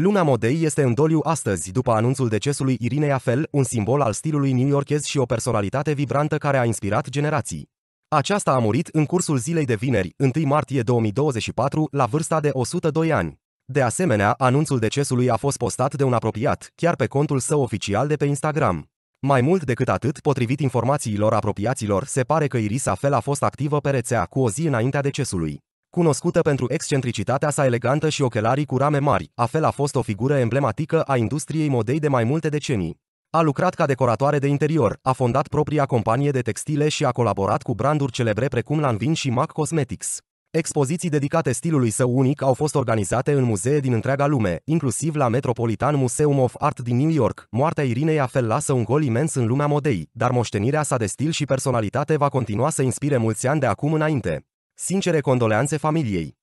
Luna modei este în doliu astăzi după anunțul decesului Irinei Afel, un simbol al stilului New Yorkez și o personalitate vibrantă care a inspirat generații. Aceasta a murit în cursul zilei de vineri, 1 martie 2024, la vârsta de 102 ani. De asemenea, anunțul decesului a fost postat de un apropiat, chiar pe contul său oficial de pe Instagram. Mai mult decât atât, potrivit informațiilor apropiaților, se pare că Iris Afel a fost activă pe rețea cu o zi înaintea decesului cunoscută pentru excentricitatea sa elegantă și ochelarii cu rame mari. Afel a fost o figură emblematică a industriei modei de mai multe decenii. A lucrat ca decoratoare de interior, a fondat propria companie de textile și a colaborat cu branduri celebre precum Lanvin și MAC Cosmetics. Expoziții dedicate stilului său unic au fost organizate în muzee din întreaga lume, inclusiv la Metropolitan Museum of Art din New York. Moartea Irinei Afel lasă un gol imens în lumea modei, dar moștenirea sa de stil și personalitate va continua să inspire mulți ani de acum înainte. Sincere condoleanțe familiei!